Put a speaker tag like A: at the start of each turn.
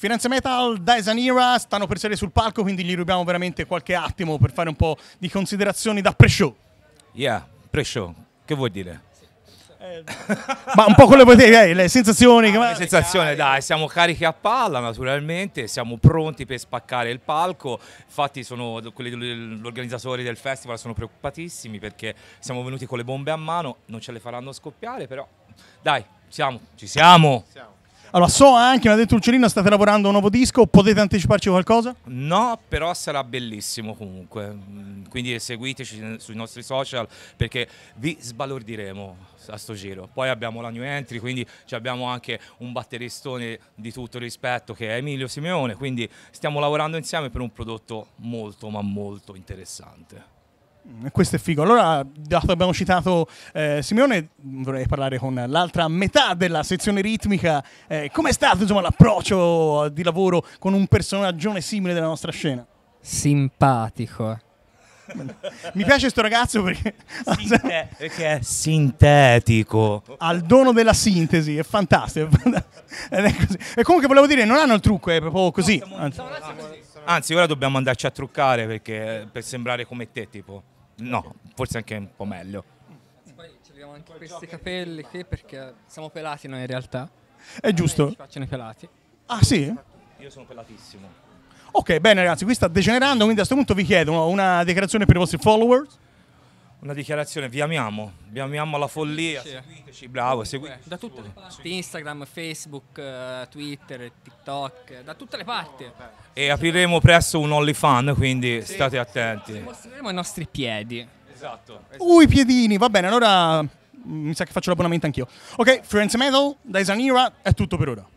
A: Firenze Metal, Daisanira stanno per salire sul palco, quindi gli rubiamo veramente qualche attimo per fare un po' di considerazioni da pre-show.
B: Yeah, pre-show, che vuol dire?
A: Eh. ma un po' quello che potevi, eh, le sensazioni. Ah, Le
B: sensazioni, dai, eh. siamo carichi a palla naturalmente, siamo pronti per spaccare il palco. Infatti, sono, quelli, gli organizzatori del festival sono preoccupatissimi perché siamo venuti con le bombe a mano, non ce le faranno scoppiare, però dai, siamo, ci siamo. siamo.
A: Allora, so anche, mi ha detto Uccellino, state lavorando a un nuovo disco, potete anticiparci qualcosa? No,
B: però sarà bellissimo comunque, mm, quindi seguiteci sui nostri social perché vi sbalordiremo a sto giro. Poi abbiamo la new entry, quindi abbiamo anche un batteristone di tutto rispetto che è Emilio Simeone, quindi stiamo lavorando insieme per un prodotto molto ma molto interessante.
A: Mm, questo è figo. Allora, dato che abbiamo citato eh, Simeone, vorrei parlare con l'altra metà della sezione ritmica. Eh, Com'è stato insomma, l'approccio di lavoro con un personaggio simile della nostra scena? Simpatico. Mi piace sto ragazzo perché, Sinte- perché è
B: sintetico.
A: Al dono della sintesi, è fantastico. È e comunque volevo dire, non hanno il trucco, è proprio così. No, siamo,
B: Anzi, ora dobbiamo andarci a truccare perché, per sembrare come te, tipo. No, forse anche un po' meglio.
A: Poi ci abbiamo anche questi capelli qui perché siamo pelati noi in realtà. È giusto. Ci facciano i pelati. Ah sì? Io sono pelatissimo. Ok, bene ragazzi, qui sta degenerando, quindi a questo punto vi chiedo una dichiarazione per i vostri followers
B: una dichiarazione, vi amiamo, vi amiamo alla follia, seguiteci, bravo, seguiteci. Da tutte
A: le parti, Instagram, Facebook, eh, Twitter, TikTok, eh, da tutte le parti.
B: E apriremo presto un OnlyFans, quindi sì. state attenti. Sì, mostreremo
A: i nostri piedi. Esatto, esatto. Ui, piedini, va bene, allora mm, mi sa che faccio l'abbonamento anch'io. Ok, Friends Metal, da Isanira, è tutto per ora.